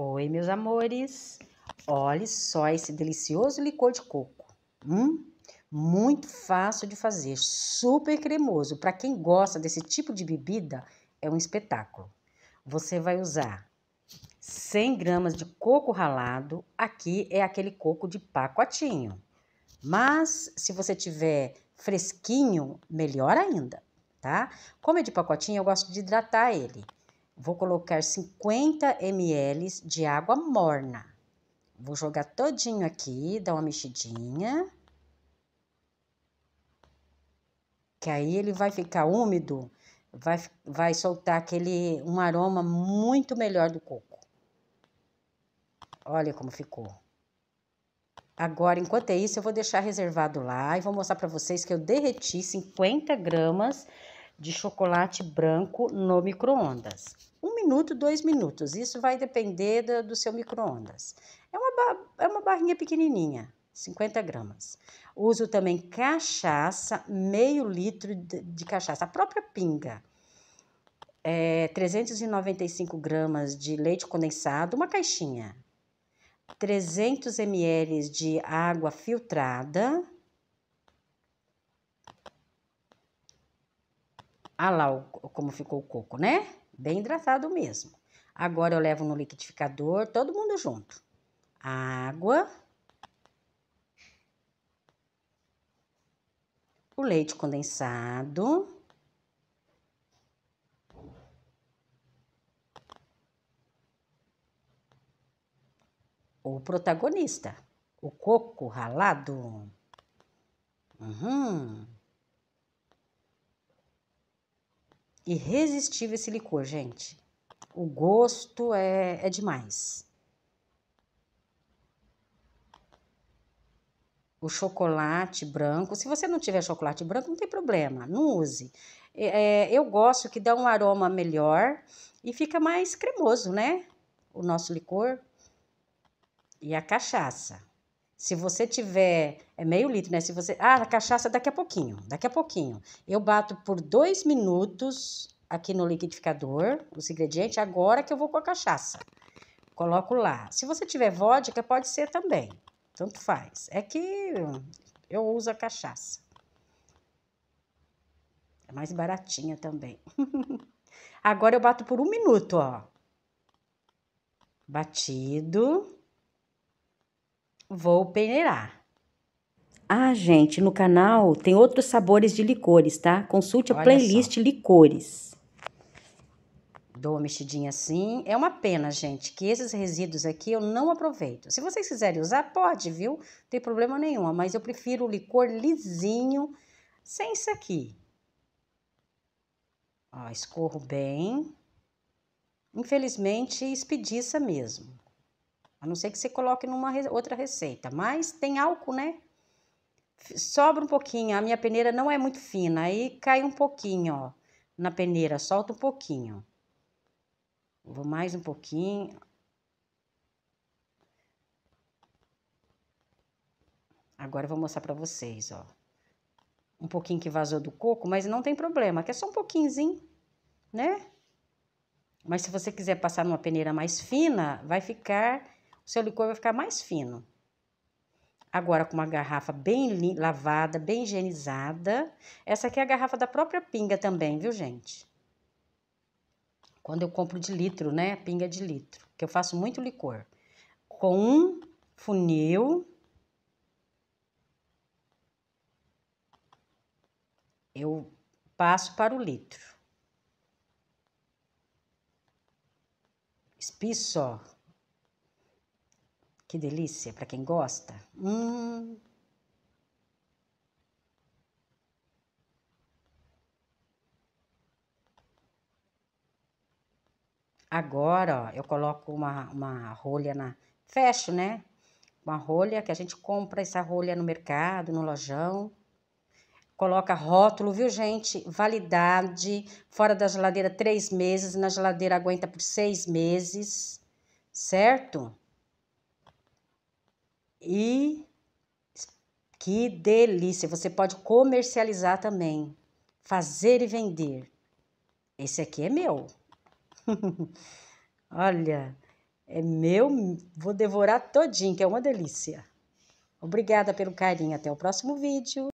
Oi, meus amores. Olhe só esse delicioso licor de coco. Hum? Muito fácil de fazer, super cremoso. Para quem gosta desse tipo de bebida, é um espetáculo. Você vai usar 100 gramas de coco ralado. Aqui é aquele coco de pacotinho. Mas se você tiver fresquinho, melhor ainda, tá? Como é de pacotinho, eu gosto de hidratar ele. Vou colocar 50 ml de água morna. Vou jogar todinho aqui, dar uma mexidinha. Que aí ele vai ficar úmido, vai, vai soltar aquele um aroma muito melhor do coco. Olha como ficou. Agora, enquanto é isso, eu vou deixar reservado lá e vou mostrar para vocês que eu derreti 50 gramas de chocolate branco no micro-ondas. Um minuto, dois minutos, isso vai depender do, do seu micro-ondas. É uma, é uma barrinha pequenininha, 50 gramas. Uso também cachaça, meio litro de, de cachaça, a própria pinga. É, 395 gramas de leite condensado, uma caixinha. 300 ml de água filtrada, Ah lá o, como ficou o coco, né? Bem hidratado mesmo. Agora eu levo no liquidificador, todo mundo junto. Água. O leite condensado. o protagonista, o coco ralado. Uhum. Irresistível esse licor, gente. O gosto é, é demais. O chocolate branco. Se você não tiver chocolate branco, não tem problema, não use. É, é eu gosto que dá um aroma melhor e fica mais cremoso, né? O nosso licor e a cachaça. Se você tiver é meio litro, né? Se você ah, a cachaça daqui a pouquinho, daqui a pouquinho. Eu bato por dois minutos aqui no liquidificador os ingredientes. Agora que eu vou com a cachaça, coloco lá. Se você tiver vodka, pode ser também. Tanto faz. É que eu uso a cachaça. É mais baratinha também. Agora eu bato por um minuto, ó. Batido. Vou peneirar. Ah, gente, no canal tem outros sabores de licores, tá? Consulte a Olha playlist só. licores. Dou uma mexidinha assim. É uma pena, gente, que esses resíduos aqui eu não aproveito. Se vocês quiserem usar, pode, viu? Não tem problema nenhum. Mas eu prefiro o licor lisinho, sem isso aqui. Ó, escorro bem. Infelizmente, espediça mesmo. A não ser que você coloque numa outra receita, mas tem álcool, né? Sobra um pouquinho, a minha peneira não é muito fina, aí cai um pouquinho, ó, na peneira, solta um pouquinho. Vou mais um pouquinho. Agora eu vou mostrar para vocês, ó. Um pouquinho que vazou do coco, mas não tem problema, que é só um pouquinhozinho, né? Mas se você quiser passar numa peneira mais fina, vai ficar seu licor vai ficar mais fino. Agora, com uma garrafa bem lavada, bem higienizada. Essa aqui é a garrafa da própria pinga também, viu, gente? Quando eu compro de litro, né? Pinga de litro, que eu faço muito licor. Com um funil. Eu passo para o litro. Espiço, ó. Que delícia para quem gosta. Hum. Agora, ó, eu coloco uma, uma rolha na... Fecho, né? Uma rolha que a gente compra essa rolha no mercado, no lojão. Coloca rótulo, viu, gente? Validade. Fora da geladeira, três meses. Na geladeira, aguenta por seis meses. Certo? E que delícia! Você pode comercializar também, fazer e vender. Esse aqui é meu. Olha, é meu, vou devorar todinho, que é uma delícia. Obrigada pelo carinho, até o próximo vídeo.